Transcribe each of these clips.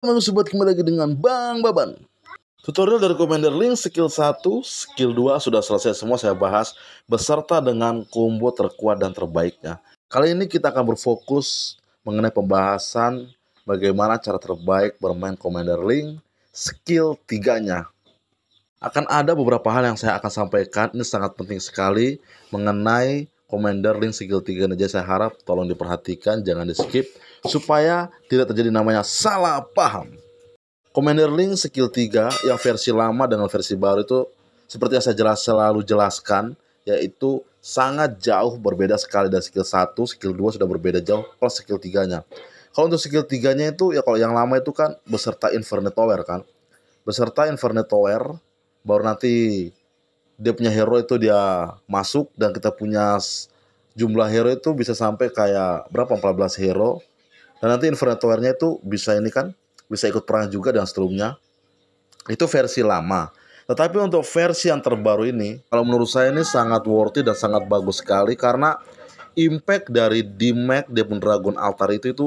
Halo sobat kembali lagi dengan Bang Baban Tutorial dari Commander Link skill 1, skill 2 sudah selesai semua saya bahas Beserta dengan combo terkuat dan terbaiknya Kali ini kita akan berfokus mengenai pembahasan Bagaimana cara terbaik bermain Commander Link skill 3 nya Akan ada beberapa hal yang saya akan sampaikan Ini sangat penting sekali mengenai Commander Link skill 3 nya saya harap tolong diperhatikan jangan di skip supaya tidak terjadi namanya salah paham. Commander Link skill 3 yang versi lama dengan versi baru itu seperti yang saya jelas selalu jelaskan yaitu sangat jauh berbeda sekali dari skill 1, skill 2 sudah berbeda jauh plus skill 3-nya. Kalau untuk skill 3-nya itu ya kalau yang lama itu kan beserta Infernet Tower kan. Beserta Infernet Tower baru nanti dia punya hero itu dia masuk dan kita punya jumlah hero itu bisa sampai kayak berapa 14 hero dan nanti inventornya itu bisa ini kan, bisa ikut perang juga dan seterusnya. Itu versi lama. Tetapi untuk versi yang terbaru ini, kalau menurut saya ini sangat worth it dan sangat bagus sekali karena impact dari Dimac di Demon Dragon Altar itu itu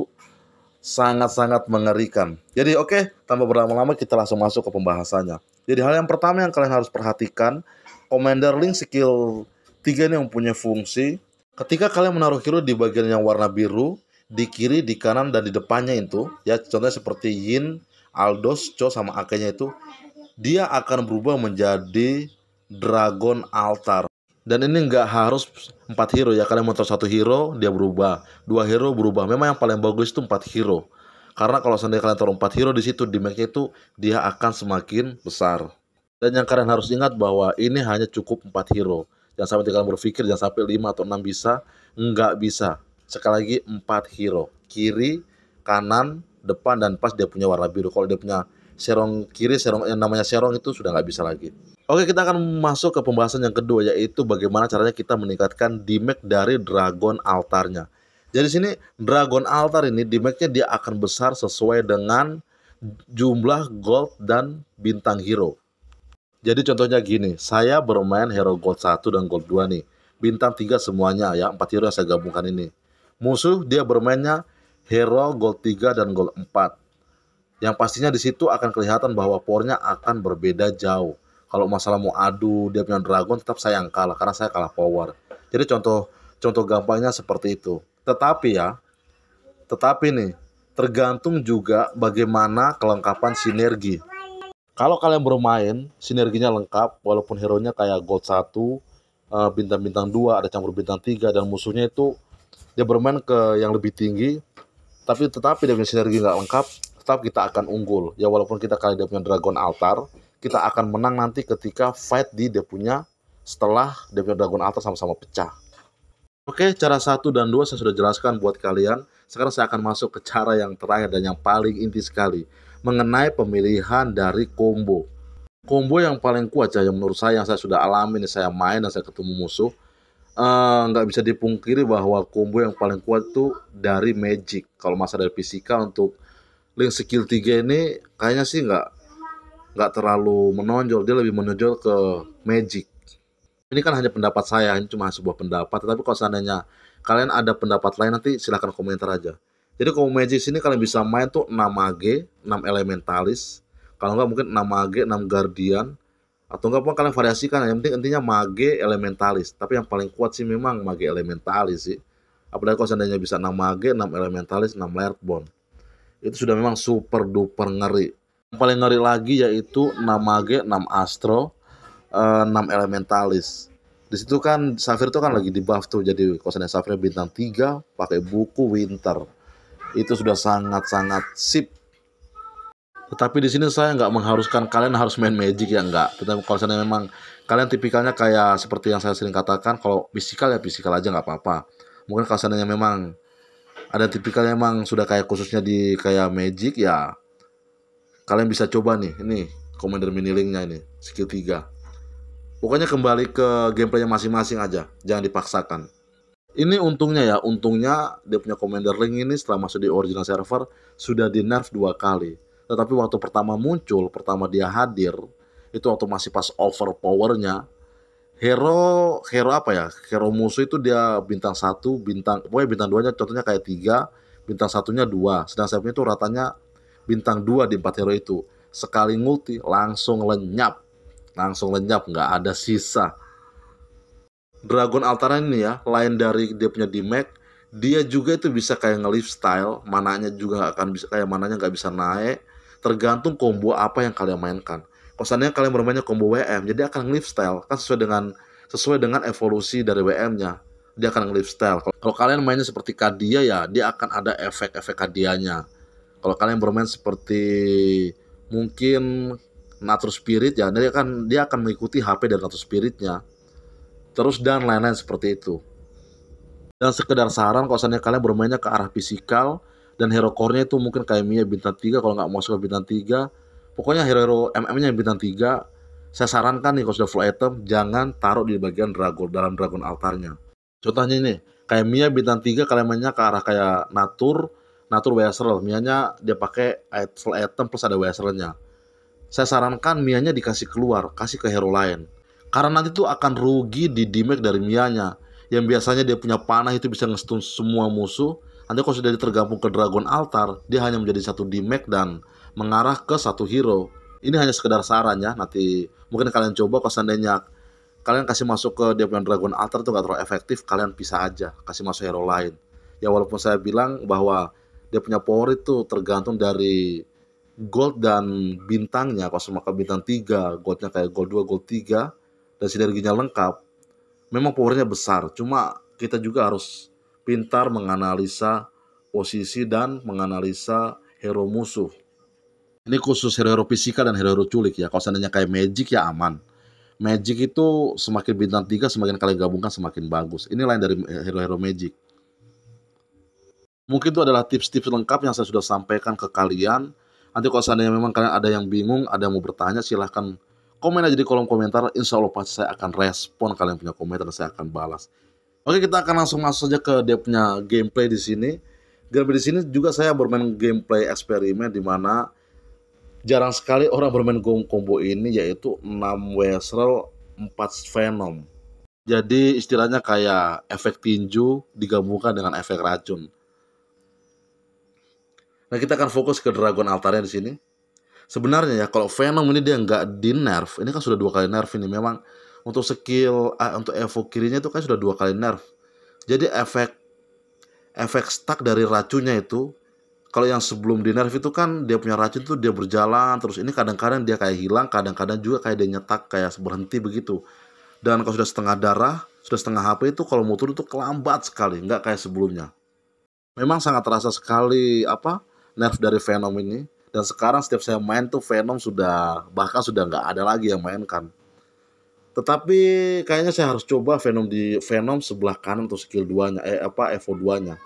sangat-sangat mengerikan. Jadi oke, okay, tanpa berlama-lama kita langsung masuk ke pembahasannya. Jadi hal yang pertama yang kalian harus perhatikan, Commander Link skill 3 ini mempunyai fungsi ketika kalian menaruh hero di bagian yang warna biru, di kiri, di kanan, dan di depannya itu, ya contohnya seperti Yin, Aldos, Cho, sama Akenya itu, dia akan berubah menjadi Dragon Altar. Dan ini nggak harus empat hero ya, kalian mau satu hero, dia berubah. Dua hero berubah, memang yang paling bagus itu empat hero. Karena kalau seandainya kalian taruh empat hero di situ, di mereka itu dia akan semakin besar. Dan yang kalian harus ingat bahwa ini hanya cukup empat hero. Jangan sampai kalian berpikir, jangan sampai 5 atau 6 bisa. Nggak bisa sekali lagi empat hero kiri kanan depan dan pas dia punya warna biru kalau dia punya serong kiri serong yang namanya serong itu sudah nggak bisa lagi Oke kita akan masuk ke pembahasan yang kedua yaitu bagaimana caranya kita meningkatkan damage dari dragon altarnya jadi sini dragon altar ini damage-nya dia akan besar sesuai dengan jumlah gold dan bintang hero jadi contohnya gini, saya bermain hero gold 1 dan gold 2 nih. Bintang 3 semuanya ya, empat hero yang saya gabungkan ini musuh dia bermainnya hero gol 3 dan gol 4. Yang pastinya di situ akan kelihatan bahwa pornya akan berbeda jauh. Kalau masalah mau adu, dia punya dragon tetap saya yang kalah karena saya kalah power. Jadi contoh contoh gampangnya seperti itu. Tetapi ya, tetapi nih tergantung juga bagaimana kelengkapan sinergi. Kalau kalian bermain, sinerginya lengkap walaupun hero-nya kayak gold 1, eh, bintang-bintang 2, ada campur bintang 3 dan musuhnya itu dia bermain ke yang lebih tinggi tapi tetapi dia punya sinergi nggak lengkap tetap kita akan unggul ya walaupun kita kali dia punya dragon altar kita akan menang nanti ketika fight di dia punya setelah dia punya dragon altar sama-sama pecah oke cara satu dan dua saya sudah jelaskan buat kalian sekarang saya akan masuk ke cara yang terakhir dan yang paling inti sekali mengenai pemilihan dari combo combo yang paling kuat ya yang menurut saya yang saya sudah alami nih saya main dan saya ketemu musuh Eh, nggak uh, bisa dipungkiri bahwa combo yang paling kuat tuh dari Magic. Kalau masa dari fisika untuk link skill 3 ini kayaknya sih nggak nggak terlalu menonjol. Dia lebih menonjol ke Magic. Ini kan hanya pendapat saya, ini cuma sebuah pendapat. Tetapi kalau seandainya kalian ada pendapat lain nanti silahkan komentar aja. Jadi kalau Magic sini kalian bisa main tuh 6 AG, 6 Elementalis. Kalau nggak mungkin 6 AG, 6 Guardian, atau enggak pun kalian variasikan yang penting intinya mage elementalis tapi yang paling kuat sih memang mage elementalis sih apalagi kalau seandainya bisa 6 mage 6 elementalis 6 lairborn itu sudah memang super duper ngeri yang paling ngeri lagi yaitu 6 mage 6 astro 6 eh, elementalis di situ kan Safir itu kan lagi di buff tuh jadi kosannya Safir bintang 3 pakai buku winter itu sudah sangat-sangat sip tetapi di sini saya nggak mengharuskan kalian harus main magic ya nggak. Tetapi kalau saya memang kalian tipikalnya kayak seperti yang saya sering katakan, kalau fisikal ya fisikal aja nggak apa-apa. Mungkin kalau seandainya memang ada tipikal memang sudah kayak khususnya di kayak magic ya kalian bisa coba nih ini commander mini linknya ini skill 3 pokoknya kembali ke gameplaynya masing-masing aja jangan dipaksakan ini untungnya ya untungnya dia punya commander link ini setelah masuk di original server sudah di nerf dua kali tetapi waktu pertama muncul, pertama dia hadir, itu waktu masih pas over powernya, hero hero apa ya? Hero musuh itu dia bintang satu, bintang, pokoknya bintang duanya contohnya kayak tiga, bintang satunya dua. Sedang saya itu ratanya bintang dua di empat hero itu. Sekali multi langsung lenyap, langsung lenyap, nggak ada sisa. Dragon altar ini ya, lain dari dia punya di Mac, dia juga itu bisa kayak nge style, mananya juga akan bisa kayak mananya nggak bisa naik, tergantung combo apa yang kalian mainkan. Kosannya kalian bermainnya combo WM, jadi akan lifestyle style kan sesuai dengan sesuai dengan evolusi dari WM-nya. Dia akan lifestyle. style. Kalau kalian mainnya seperti Kadia ya, dia akan ada efek-efek Kadianya. Kalau kalian bermain seperti mungkin Natural Spirit ya, dia akan dia akan mengikuti HP dari Natur Spiritnya. Terus dan lain-lain seperti itu. Dan sekedar saran, kalau kalian bermainnya ke arah fisikal, dan hero core-nya itu mungkin kayak Mia bintang 3 kalau nggak mau suka bintang 3 pokoknya hero-hero MM-nya bintang 3 saya sarankan nih kalau sudah full item jangan taruh di bagian dragon dalam dragon altarnya contohnya ini kayak Mia bintang 3 mainnya ke arah kayak Natur Natur mia Mianya dia pakai full item plus ada Wesser-nya saya sarankan Mianya dikasih keluar kasih ke hero lain karena nanti tuh akan rugi di damage dari Mianya yang biasanya dia punya panah itu bisa ngestun semua musuh Nanti kalau sudah tergabung ke Dragon Altar, dia hanya menjadi satu di mac dan mengarah ke satu hero. Ini hanya sekedar saran ya, nanti mungkin kalian coba kalau seandainya kalian kasih masuk ke dia punya Dragon Altar itu nggak terlalu efektif, kalian pisah aja, kasih masuk hero lain. Ya walaupun saya bilang bahwa dia punya power itu tergantung dari gold dan bintangnya, kalau semua bintang 3, goldnya kayak gold 2, gold 3, dan sinerginya lengkap, memang powernya besar, cuma kita juga harus pintar menganalisa posisi dan menganalisa hero musuh. Ini khusus hero-hero fisika dan hero-hero culik ya. Kalau seandainya kayak Magic ya aman. Magic itu semakin bintang 3 semakin kalian gabungkan semakin bagus. Ini lain dari hero-hero Magic. Mungkin itu adalah tips-tips lengkap yang saya sudah sampaikan ke kalian. Nanti kalau seandainya memang kalian ada yang bingung, ada yang mau bertanya, silahkan komen aja di kolom komentar. Insya Allah pasti saya akan respon kalian punya komentar, saya akan balas. Oke, kita akan langsung masuk saja ke dia punya gameplay di sini. Gameplay di sini juga saya bermain gameplay eksperimen di mana jarang sekali orang bermain combo ini yaitu 6 Wesrel 4 Venom. Jadi istilahnya kayak efek tinju digabungkan dengan efek racun. Nah kita akan fokus ke Dragon Altarnya di sini. Sebenarnya ya kalau Venom ini dia nggak di nerf, ini kan sudah dua kali nerf ini memang untuk skill uh, untuk evo kirinya itu kan sudah dua kali nerf jadi efek efek stuck dari racunnya itu kalau yang sebelum di nerf itu kan dia punya racun tuh dia berjalan terus ini kadang-kadang dia kayak hilang kadang-kadang juga kayak dia nyetak kayak berhenti begitu dan kalau sudah setengah darah sudah setengah HP itu kalau mau turun itu kelambat sekali nggak kayak sebelumnya memang sangat terasa sekali apa nerf dari Venom ini dan sekarang setiap saya main tuh Venom sudah bahkan sudah nggak ada lagi yang mainkan tetapi kayaknya saya harus coba Venom di Venom sebelah kanan untuk skill 2-nya eh apa Evo 2-nya.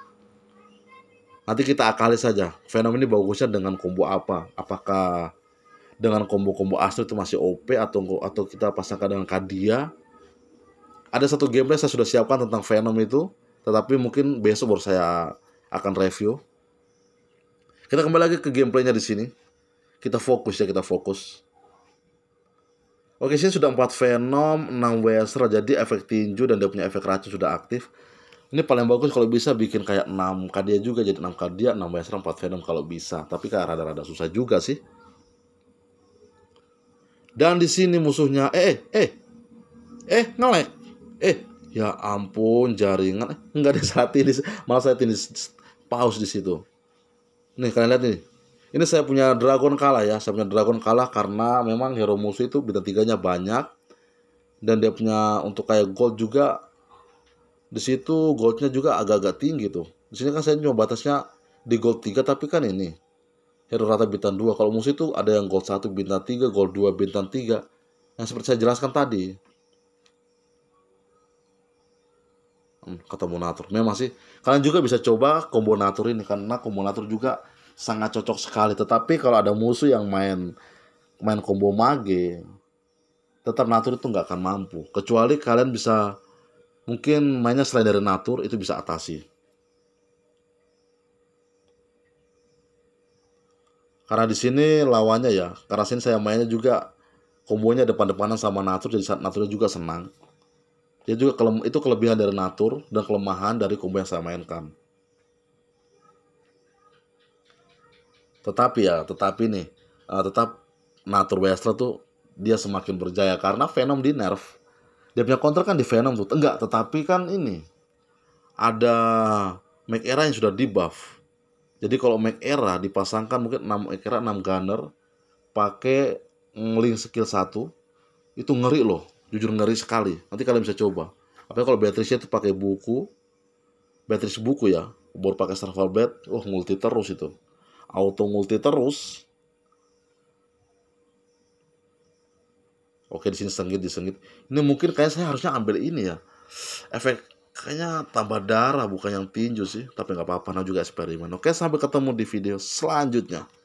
Nanti kita akali saja Venom ini bagusnya dengan combo apa? Apakah dengan combo-combo asli itu masih OP atau atau kita pasangkan dengan Kadia? Ada satu gameplay saya sudah siapkan tentang Venom itu, tetapi mungkin besok baru saya akan review. Kita kembali lagi ke gameplaynya di sini. Kita fokus ya, kita fokus. Oke, sini sudah 4 Venom, 6 Wester, jadi efek tinju dan dia punya efek racun sudah aktif. Ini paling bagus kalau bisa bikin kayak 6 kadia juga, jadi 6 kadia, 6 Wester, 4 Venom kalau bisa. Tapi kayak rada-rada susah juga sih. Dan di sini musuhnya, eh, eh, eh, eh ngelek. Eh, ya ampun jaringan. Eh, enggak ada saat ini, malah saat ini pause di situ. Nih, kalian lihat nih. Ini saya punya dragon kalah ya. Saya punya dragon kalah karena memang hero musuh itu bintang tiganya banyak. Dan dia punya untuk kayak gold juga. Di situ goldnya juga agak-agak tinggi tuh. Di sini kan saya cuma batasnya di gold 3 tapi kan ini. Hero rata bintang 2. Kalau musuh itu ada yang gold 1 bintang 3, gold 2 bintang 3. Yang seperti saya jelaskan tadi. Hmm, kata Monatur. Memang sih. Kalian juga bisa coba kombinator ini. Karena kombinator juga sangat cocok sekali. Tetapi kalau ada musuh yang main main combo mage, tetap natur itu nggak akan mampu. Kecuali kalian bisa mungkin mainnya selain dari natur itu bisa atasi. Karena di sini lawannya ya, karena sini saya mainnya juga kombonya depan-depanan sama natur jadi saat naturnya juga senang. dia juga itu kelebihan dari natur dan kelemahan dari combo yang saya mainkan. Tetapi ya, tetapi nih, uh, tetap Natur Wessler tuh dia semakin berjaya karena Venom di nerf. Dia punya counter kan di Venom tuh. Enggak, tetapi kan ini ada Mac Era yang sudah debuff. Jadi kalau Mac Era dipasangkan mungkin 6 Mac Era 6 Gunner pakai link skill 1 itu ngeri loh. Jujur ngeri sekali. Nanti kalian bisa coba. tapi kalau Beatrice itu pakai buku. Beatrice buku ya. Baru pakai Survival bed Wah, oh, multi terus itu auto multi terus oke di sini sengit di sengit. ini mungkin kayak saya harusnya ambil ini ya efek kayaknya tambah darah bukan yang tinju sih tapi nggak apa-apa nah juga eksperimen oke sampai ketemu di video selanjutnya